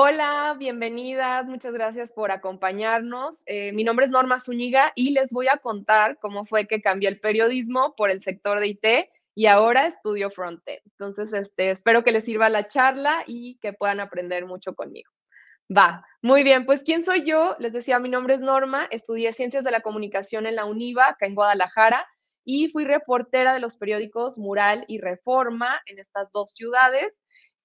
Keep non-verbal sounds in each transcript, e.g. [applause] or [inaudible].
Hola, bienvenidas, muchas gracias por acompañarnos. Eh, mi nombre es Norma Zúñiga y les voy a contar cómo fue que cambié el periodismo por el sector de IT y ahora estudio Frontend. Entonces, este, espero que les sirva la charla y que puedan aprender mucho conmigo. Va, muy bien, pues ¿quién soy yo? Les decía, mi nombre es Norma, estudié Ciencias de la Comunicación en la UNIVA, acá en Guadalajara, y fui reportera de los periódicos Mural y Reforma en estas dos ciudades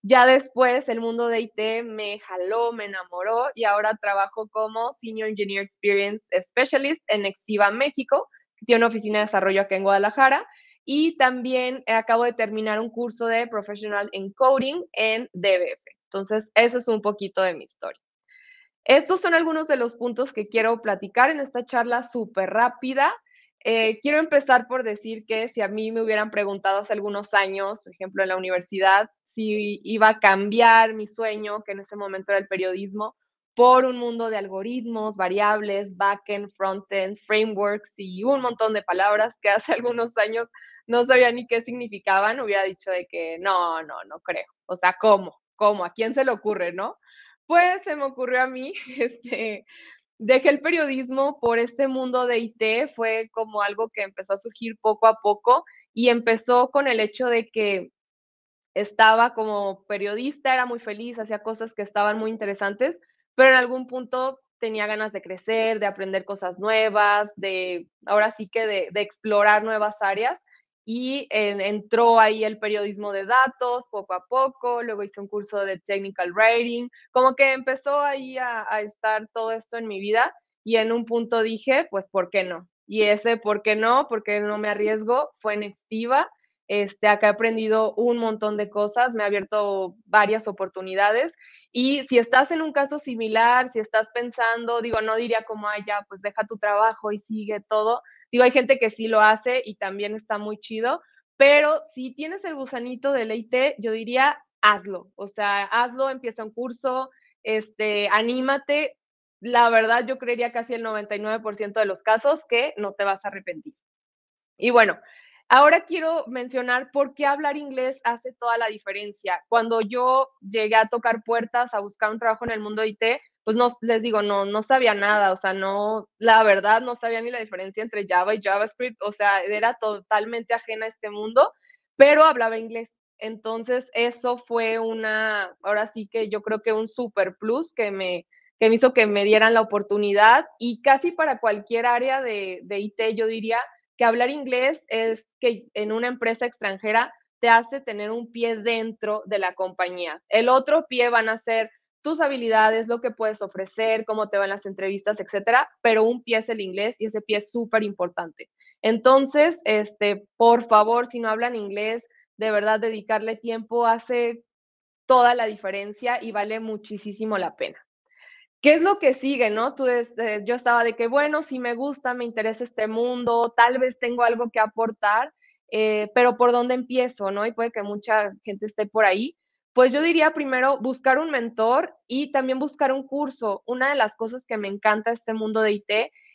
ya después el mundo de IT me jaló, me enamoró y ahora trabajo como Senior Engineer Experience Specialist en Exiva México, que tiene una oficina de desarrollo acá en Guadalajara. Y también eh, acabo de terminar un curso de Professional Encoding en DBF. Entonces, eso es un poquito de mi historia. Estos son algunos de los puntos que quiero platicar en esta charla súper rápida. Eh, quiero empezar por decir que si a mí me hubieran preguntado hace algunos años, por ejemplo, en la universidad, si iba a cambiar mi sueño, que en ese momento era el periodismo, por un mundo de algoritmos, variables, backend, frontend, frameworks y un montón de palabras que hace [laughs] algunos años no sabía ni qué significaban, hubiera dicho de que no, no, no creo. O sea, ¿cómo? ¿Cómo? ¿A quién se le ocurre, no? Pues se me ocurrió a mí, [laughs] este, dejé el periodismo por este mundo de IT, fue como algo que empezó a surgir poco a poco y empezó con el hecho de que estaba como periodista, era muy feliz, hacía cosas que estaban muy interesantes, pero en algún punto tenía ganas de crecer, de aprender cosas nuevas, de ahora sí que de, explorar nuevas áreas. Y entró ahí el periodismo de datos poco a poco, luego hice un curso de technical writing, como que empezó ahí a, estar todo esto en mi vida y en un punto dije, pues, ¿por qué no? Y ese ¿por qué no? Porque no me arriesgo fue en este, acá he aprendido un montón de cosas, me ha abierto varias oportunidades y si estás en un caso similar, si estás pensando, digo, no diría como, ay, pues deja tu trabajo y sigue todo. Digo, hay gente que sí lo hace y también está muy chido, pero si tienes el gusanito de leite, yo diría, hazlo, o sea, hazlo, empieza un curso, este, anímate. La verdad, yo creería casi el 99% de los casos que no te vas a arrepentir. Y bueno, Ahora quiero mencionar por qué hablar inglés hace toda la diferencia. Cuando yo llegué a tocar puertas, a buscar un trabajo en el mundo IT, pues no, les digo, no, no sabía nada, o sea, no, la verdad no sabía ni la diferencia entre Java y JavaScript, o sea, era totalmente ajena a este mundo, pero hablaba inglés. Entonces, eso fue una, ahora sí que yo creo que un super plus que me, que me hizo que me dieran la oportunidad y casi para cualquier área de, de IT, yo diría, que hablar inglés es que en una empresa extranjera te hace tener un pie dentro de la compañía. El otro pie van a ser tus habilidades, lo que puedes ofrecer, cómo te van las entrevistas, etcétera, pero un pie es el inglés y ese pie es súper importante. Entonces, este, por favor, si no hablan inglés, de verdad dedicarle tiempo hace toda la diferencia y vale muchísimo la pena. ¿Qué es lo que sigue, no? Tú este, yo estaba de que, bueno, si me gusta, me interesa este mundo, tal vez tengo algo que aportar, eh, pero ¿por dónde empiezo, no? Y puede que mucha gente esté por ahí. Pues yo diría primero buscar un mentor y también buscar un curso. Una de las cosas que me encanta este mundo de IT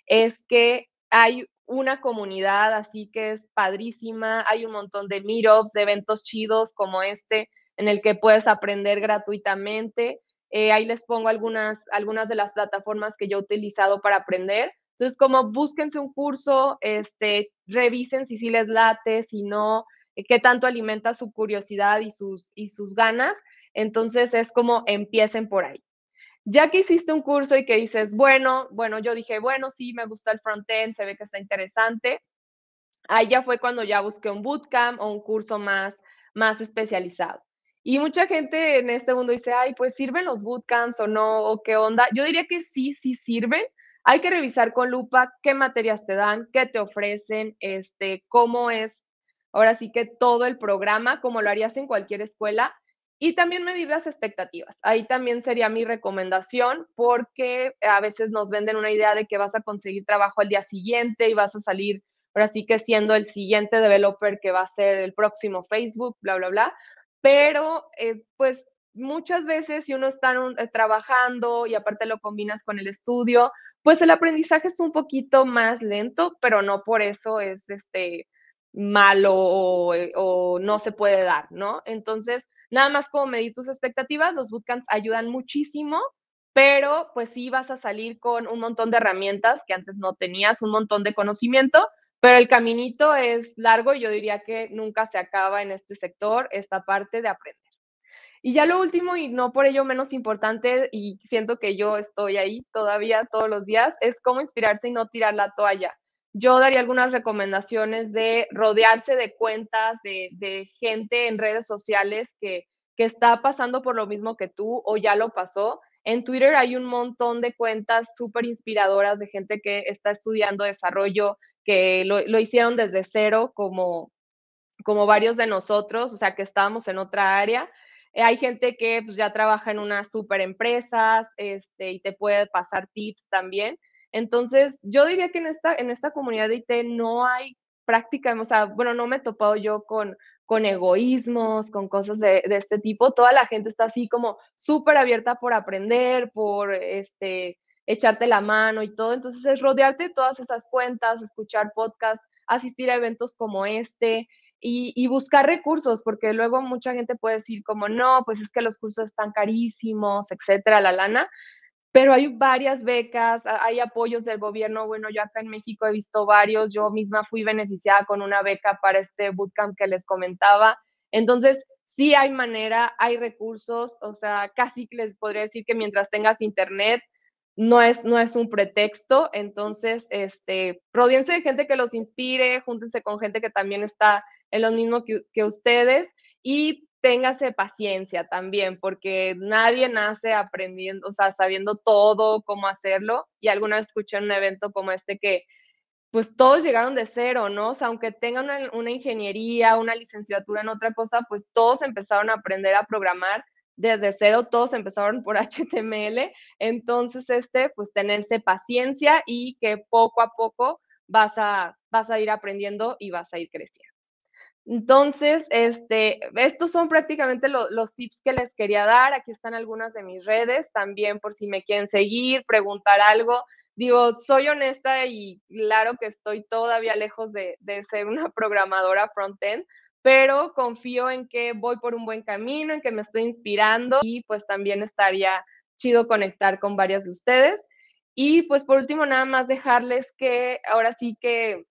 es que hay una comunidad así que es padrísima, hay un montón de meetups, de eventos chidos como este en el que puedes aprender gratuitamente eh, ahí les pongo algunas, algunas de las plataformas que yo he utilizado para aprender. Entonces, como búsquense un curso, este, revisen si sí les late, si no, eh, qué tanto alimenta su curiosidad y sus, y sus ganas. Entonces, es como empiecen por ahí. Ya que hiciste un curso y que dices, bueno, bueno, yo dije, bueno, sí, me gusta el frontend, se ve que está interesante. Ahí ya fue cuando ya busqué un bootcamp o un curso más, más especializado. Y mucha gente en este mundo dice, ay, pues sirven los bootcamps o no, o qué onda. Yo diría que sí, sí sirven. Hay que revisar con lupa qué materias te dan, qué te ofrecen, este, cómo es ahora sí que todo el programa, como lo harías en cualquier escuela. Y también medir las expectativas. Ahí también sería mi recomendación porque a veces nos venden una idea de que vas a conseguir trabajo al día siguiente y vas a salir, ahora sí que siendo el siguiente developer que va a ser el próximo Facebook, bla, bla, bla pero eh, pues muchas veces si uno está eh, trabajando y aparte lo combinas con el estudio, pues el aprendizaje es un poquito más lento, pero no por eso es este malo o, eh, o no se puede dar, ¿no? Entonces, nada más como medir tus expectativas, los bootcamps ayudan muchísimo, pero pues sí vas a salir con un montón de herramientas que antes no tenías, un montón de conocimiento pero el caminito es largo y yo diría que nunca se acaba en este sector esta parte de aprender. Y ya lo último, y no por ello menos importante, y siento que yo estoy ahí todavía todos los días, es cómo inspirarse y no tirar la toalla. Yo daría algunas recomendaciones de rodearse de cuentas, de, gente en redes sociales que, que está pasando por lo mismo que tú o ya lo pasó. En Twitter hay un montón de cuentas súper inspiradoras de gente que está estudiando desarrollo, que lo, hicieron desde cero como, como varios de nosotros, o sea, que estábamos en otra área. Eh, hay gente que pues, ya trabaja en unas super empresas este, y te puede pasar tips también. Entonces, yo diría que en esta, en esta comunidad de IT no hay práctica, o sea, bueno, no me he topado yo con, con egoísmos, con cosas de, de este tipo. Toda la gente está así como súper abierta por aprender, por este, echarte la mano y todo. Entonces es rodearte de todas esas cuentas, escuchar podcasts, asistir a eventos como este y, buscar recursos, porque luego mucha gente puede decir como, no, pues es que los cursos están carísimos, etcétera, la lana. Pero hay varias becas, hay apoyos del gobierno. Bueno, yo acá en México he visto varios. Yo misma fui beneficiada con una beca para este bootcamp que les comentaba. Entonces, sí hay manera, hay recursos. O sea, casi les podría decir que mientras tengas internet, no es, un pretexto. Entonces, este, rodíense de gente que los inspire, júntense con gente que también está en lo mismo que, ustedes y téngase paciencia también, porque nadie nace aprendiendo, o sea, sabiendo todo, cómo hacerlo. Y alguna vez escuché un evento como este que pues todos llegaron de cero, ¿no? O sea, aunque tengan una ingeniería, una licenciatura en otra cosa, pues todos empezaron a aprender a programar desde cero, todos empezaron por HTML, [laughs] entonces este, pues tenerse paciencia y que poco a poco vas a, vas a ir aprendiendo y vas a ir creciendo. Entonces, este, estos son prácticamente los tips que les quería dar. Aquí están algunas de mis redes también por si me quieren seguir, preguntar algo. Digo, soy honesta y claro que estoy todavía lejos de ser una [laughs] programadora front-end, pero confío en que voy por un buen camino, en que me estoy inspirando y pues también estaría chido conectar con varias de ustedes. Y pues por último, nada más dejarles que ahora sí que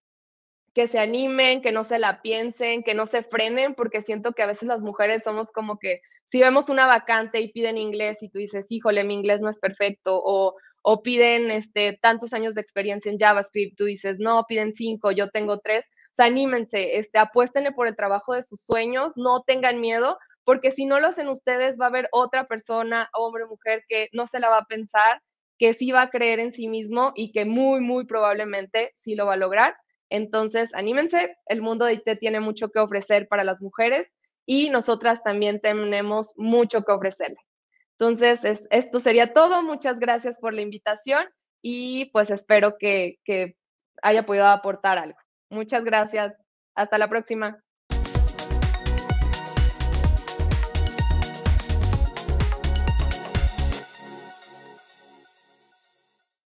que se animen, que no se la piensen, que no se frenen, porque siento que a veces las mujeres somos como que si vemos una vacante y piden inglés y tú dices, híjole, mi inglés no es perfecto, o, o piden este, tantos años de experiencia en JavaScript, tú dices, no, piden cinco, yo tengo tres anímense, este, apuéstenle por el trabajo de sus sueños, no tengan miedo, porque si no lo hacen ustedes, va a haber otra persona, hombre o mujer, que no se la va a pensar, que sí va a creer en sí mismo y que muy, muy probablemente sí lo va a lograr. Entonces, anímense, el mundo de IT tiene mucho que ofrecer para las mujeres y nosotras también tenemos mucho que ofrecerle. Entonces, esto sería todo. Muchas gracias por la invitación y pues espero que haya podido aportar algo. Muchas gracias. Hasta la próxima.